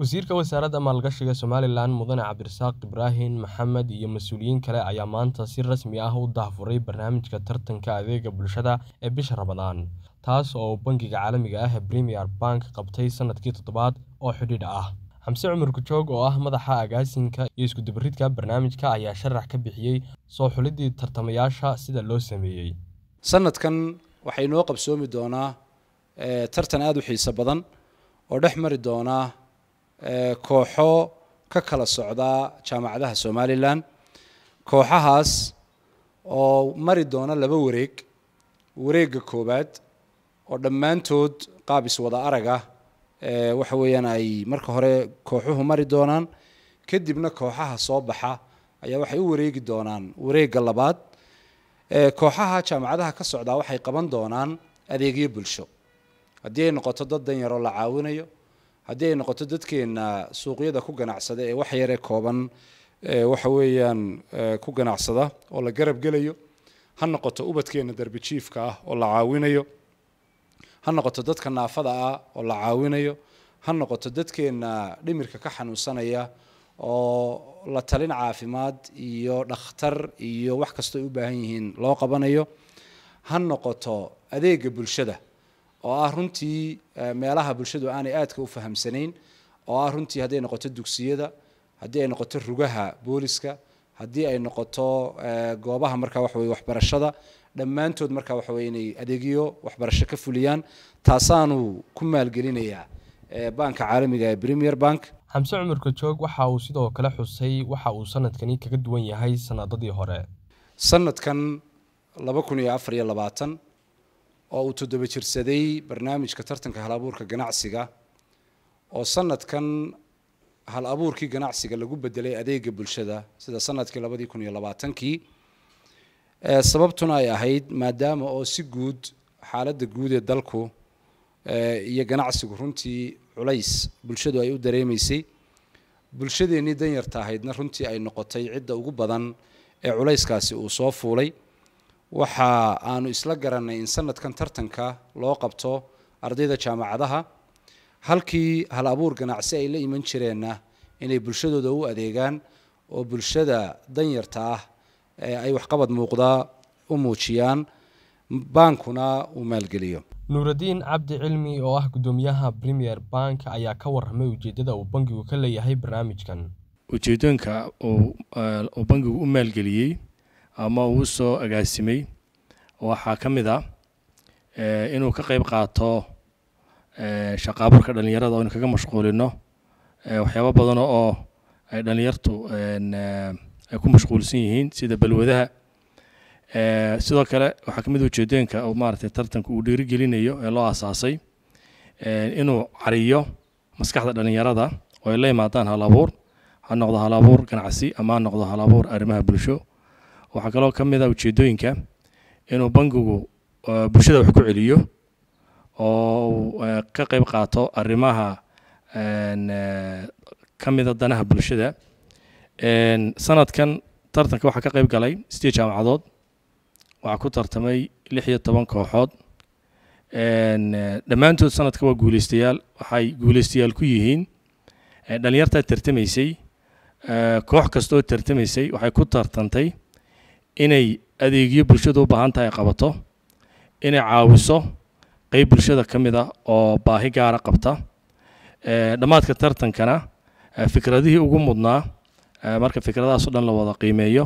wasiirka wasaaradda maalgashiga somalilan mudane cabdirasaaq ibraahim maxamed iyo mas-uuliyiin kale ayaa maanta si rasmi ah u daahfuray barnaamijka tartanka adeega bulshada ee bisha ramadaan taas oo bangiga caalamiga ah ee premier bank qabtay sanadkii toddobaad oo xidhiidh ah xamse cumar kujoog oo ah madaxa agaasinka iyo iskudubaridka barnaamijka ayaa sharax ka bixiyey soo xulidii tartamayaasha sida loo sameeyey sanadkan waxay noo qabsoomi doonaa eh, tartan aada u xiiso badan oo dhex mari doonaa kooxo ka kala socdaa jaamacadaha somalilan kooxahaas oo mari doona laba wareeg wareegga koowaad oo dhammaantood qaab iswada arag ah waxa weeyaan ay marka hore kooxuhu mari doonaan kadibna kooxaha soo baxa ayaa waxay u wareegi doonaan wareegga labaad kooxaha jaamacadaha ka socdaa waxay qaban doonaan adeegyo bulsho haddii ay noqoto dad danyaroo la caawinayo haddii ay noqoto dadkeenna suuqyada ku ganacsada ee wax yaree kooban waxa weeyaan ku ganacsada oo la garab gelayo ha noqoto ubadkeena darbijiifka ah oo la caawinayo ha noqoto dadka naafada ah oo la caawinayo ha noqoto dadkeenna dhimirka ka xanuunsanaya oo la talin caafimaad iyo dhakhtar iyo wax kastoo ay u baahan yihiin loo qabanayo ha noqoto adeega bulshada oo ah runtii meelaha bulshadu aanay aadka u fahamsanayn oo ah runtii hadday noqoto dugsiyada haddii ay noqoto rugaha booliska haddii ay noqoto goobaha markaa waxaweye waxbarashada dhammaantood markaa waxaweye inay adeegyo waxbarasho ka fuliyaan taasaanu ku maalgelinayaa banka caalamiga ee premier bank xamse cumarka joog waxa uu sidoo kale xusay waxa uu sanadkani kaga duwan yahay sanadadii hore sanadkan laba kun iyo afar iyo labaatan oo uu toddoba jirsaday barnaamijka tartanka hal abuurka ganacsiga oo sanadkan hal abuurkii ganacsiga lagu bedelay adeega bulshada sida sanadkii labadii kun iyo labaatankii sababtuna ay ahayd maadaama oo si guud xaaladda guud ee dalku iyo ganacsigu runtii culays bulshadu ay u dareemaysay bulshadeennii danyarta ahaydna runtii ay noqotay cidda ugu badan ee culayskaasi uu soo fuulay waxa aanu isla garanay in sanadkan tartanka loo qabto ardayda jaamacadaha halkii hal abuur ganacsi ay la iman jireenna inay bulshadooda u adeegaan oo bulshada danyarta ah ay waxqabad muuqdaa u muujiyaan bankuna uu maalgeliyo nuuraddiin cabdi cilmi oo ah guddoomiyaha premier bank ayaa ka warramay ujeeddada uu bangigu ka leeyahay barnaamijkan ujeedoonka eh, uu bangigu u maalgeliyey ama uu soo agaasimay waxaa ka mid ah eh, inuu ka qayb qaato eh, shaqaaburka dhalinyarada o aynu kaga mashquulino eh, waxyaaba badan oo ay dhalinyartu ay ku mashquulsan yihiin sida balwadaha sidoo kale waxaa kamid mid ah ujeedooyinka oo tartanka uu dhiirigelinayo ee loo asaasay inuu cariyo maskaxda dhallinyarada oo ay la yimaadaan halabuur ha noqdo halabuur ganacsi ama ha noqdo hal arrimaha bulsho waxaa kaloo ka mid a ah ujeedooyinka inuu bangigu bulshada wax ku celiyo oo ka qeyb qaato arimaha ka mida ah danaha bulshada sanadkan tartanka waxaa ka qeyb galay sideed jaamacadood waxaa ku tartamay lix iyo toban kooxood dhammaantood sanadka waa guuleystayaal waxay guuleystayaal ku yihiin dhalinyartaa tartamaysay koox kastaoo tartamaysay waxay ku tartantay inay adeegyo bulshada u baahan tahay qabato inay caawiso qeyb bulshada ka mid a ah oo baahi gaara ah qabta dhammaadka tartankana fikradihii ugu mudnaa marka fikradahaasoo dhan la wada qiimeeyo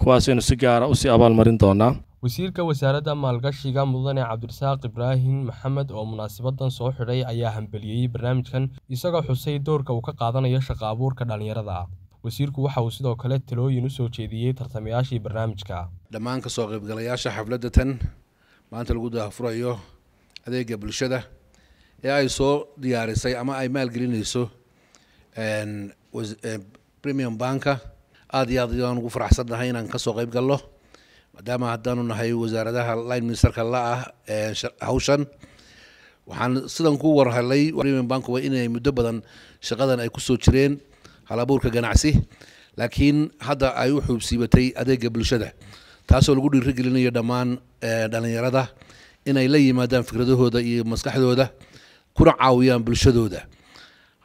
kuwaasaynu si gaara ah usii abaalmarin doonaa wasiirka wasaaradda maalgashiga mudane cabdirasaaq ibraahim maxamed oo munaasibadan soo xidhay ayaa hambeliyey barnaamijkan isagoo xusay doorka uu ka qaadanayo shaqa abuurka dhallinyarada wasiirku waxa uu sidoo kale talooyin u soo jeediyey tartamayaashii barnaamijka dhammaan kasoo qaybgalayaasha xafladda tan maanta lagu daahfurayo adeega bulshada ee ay soo diyaarisay ama ay maalgelinayso premium banka aada iyo aad ayaan ugu faraxsannahay inaan kasoo qayb galno maadaama haddaanu nahay wasaaradaha line ministerka la ah hawshan waxaan sidan ku warhelay premium bank waa inay muddo badan shaqadan ay kusoo jireen halabuurka ganacsi laakiin hadda ay u xuubsiibatay adeega bulshada taasoo lagu dhiirigelinayo dhammaan eh, dhalinyarada inay la yimaadaan fikradahooda iyo maskaxdooda kuna caawiyaan bulshadooda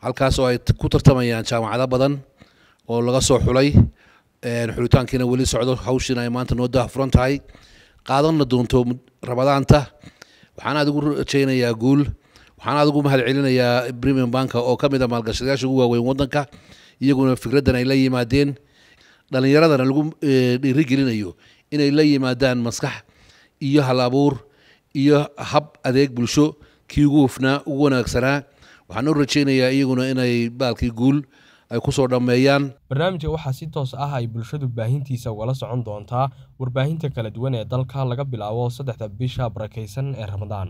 halkaas oo ay ku tartamayaan jaamacado badan oo laga soo xulay eh, xulitaankiina weli socdo hawshiina ay maanta noo daahfuran tahay qaadanna doonto rabadaanta waxaan aad ugu rajaynayaa guul waxaan aad ugu mahad celinayaa premium banka oo ka mid a ah maalgashadayaasha ugu waaweyn wadanka iyaguna fikraddan ay la yimaadeen dhallinyaradana lagu eh, dhiirigelinayo inay la yimaadaan maskax iyo hal abuur iyo hab adeeg bulsho kii ugu hufnaa ugu wanaagsanaa waxaan u rajaynayaa iyaguna inay baalkii guul ay ku soo dhammeeyaan barnaamijka waxaa si toos ah ay bulshadu baahintiisa ugala socon doontaa warbaahinta kala duwan ee dalka laga bilaabo saddexda bisha barakaysan ee ramadaan